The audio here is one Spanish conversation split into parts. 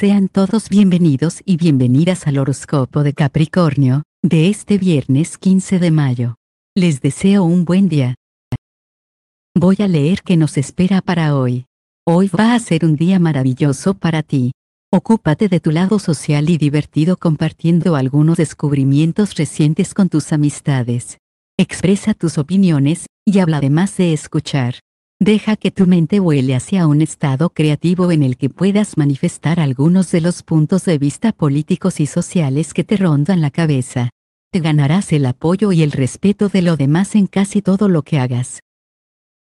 Sean todos bienvenidos y bienvenidas al horóscopo de Capricornio, de este viernes 15 de mayo. Les deseo un buen día. Voy a leer qué nos espera para hoy. Hoy va a ser un día maravilloso para ti. Ocúpate de tu lado social y divertido compartiendo algunos descubrimientos recientes con tus amistades. Expresa tus opiniones, y habla además de escuchar. Deja que tu mente vuele hacia un estado creativo en el que puedas manifestar algunos de los puntos de vista políticos y sociales que te rondan la cabeza. Te ganarás el apoyo y el respeto de lo demás en casi todo lo que hagas.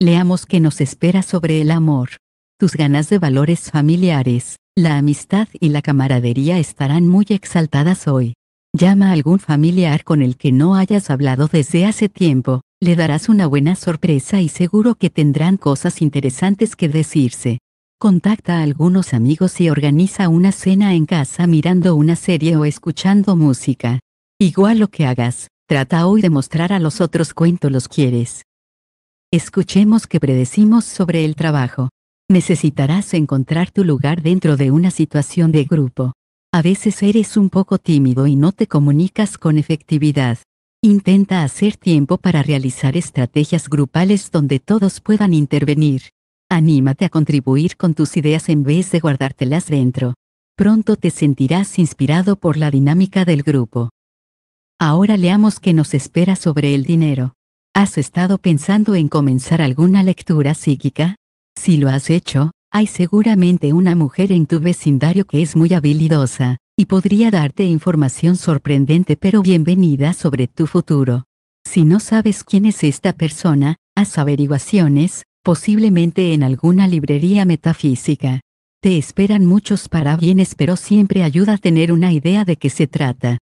Leamos qué nos espera sobre el amor. Tus ganas de valores familiares, la amistad y la camaradería estarán muy exaltadas hoy. Llama a algún familiar con el que no hayas hablado desde hace tiempo, le darás una buena sorpresa y seguro que tendrán cosas interesantes que decirse. Contacta a algunos amigos y organiza una cena en casa mirando una serie o escuchando música. Igual lo que hagas, trata hoy de mostrar a los otros cuánto los quieres. Escuchemos que predecimos sobre el trabajo. Necesitarás encontrar tu lugar dentro de una situación de grupo. A veces eres un poco tímido y no te comunicas con efectividad. Intenta hacer tiempo para realizar estrategias grupales donde todos puedan intervenir. Anímate a contribuir con tus ideas en vez de guardártelas dentro. Pronto te sentirás inspirado por la dinámica del grupo. Ahora leamos qué nos espera sobre el dinero. ¿Has estado pensando en comenzar alguna lectura psíquica? Si lo has hecho, hay seguramente una mujer en tu vecindario que es muy habilidosa y podría darte información sorprendente pero bienvenida sobre tu futuro. Si no sabes quién es esta persona, haz averiguaciones, posiblemente en alguna librería metafísica. Te esperan muchos para bienes pero siempre ayuda a tener una idea de qué se trata.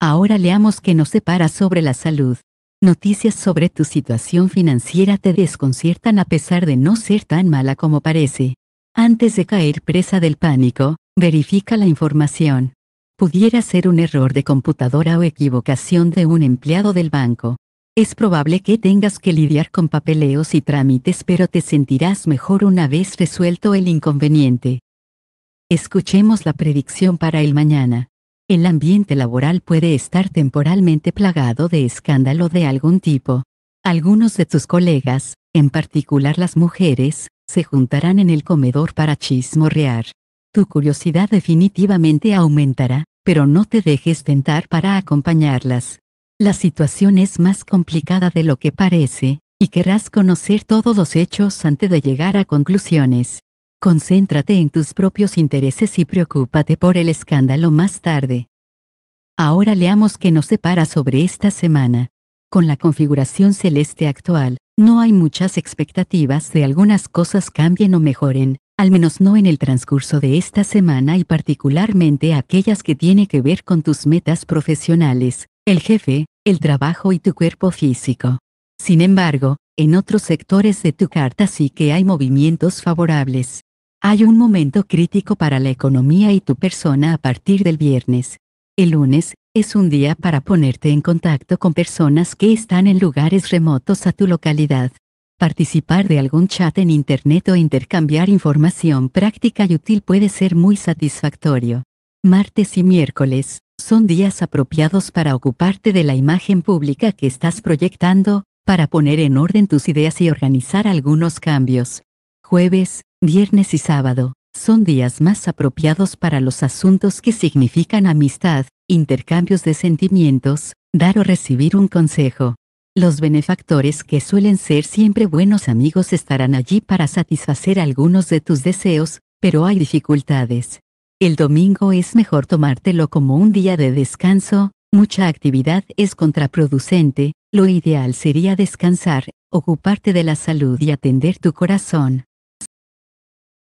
Ahora leamos que nos separa sobre la salud. Noticias sobre tu situación financiera te desconciertan a pesar de no ser tan mala como parece. Antes de caer presa del pánico, Verifica la información. Pudiera ser un error de computadora o equivocación de un empleado del banco. Es probable que tengas que lidiar con papeleos y trámites, pero te sentirás mejor una vez resuelto el inconveniente. Escuchemos la predicción para el mañana. El ambiente laboral puede estar temporalmente plagado de escándalo de algún tipo. Algunos de tus colegas, en particular las mujeres, se juntarán en el comedor para chismorrear. Tu curiosidad definitivamente aumentará, pero no te dejes tentar para acompañarlas. La situación es más complicada de lo que parece, y querrás conocer todos los hechos antes de llegar a conclusiones. Concéntrate en tus propios intereses y preocúpate por el escándalo más tarde. Ahora leamos que nos separa sobre esta semana. Con la configuración celeste actual, no hay muchas expectativas de algunas cosas cambien o mejoren, al menos no en el transcurso de esta semana y particularmente aquellas que tiene que ver con tus metas profesionales, el jefe, el trabajo y tu cuerpo físico. Sin embargo, en otros sectores de tu carta sí que hay movimientos favorables. Hay un momento crítico para la economía y tu persona a partir del viernes. El lunes, es un día para ponerte en contacto con personas que están en lugares remotos a tu localidad. Participar de algún chat en Internet o intercambiar información práctica y útil puede ser muy satisfactorio. Martes y miércoles son días apropiados para ocuparte de la imagen pública que estás proyectando, para poner en orden tus ideas y organizar algunos cambios. Jueves, viernes y sábado son días más apropiados para los asuntos que significan amistad, intercambios de sentimientos, dar o recibir un consejo. Los benefactores que suelen ser siempre buenos amigos estarán allí para satisfacer algunos de tus deseos, pero hay dificultades. El domingo es mejor tomártelo como un día de descanso, mucha actividad es contraproducente, lo ideal sería descansar, ocuparte de la salud y atender tu corazón.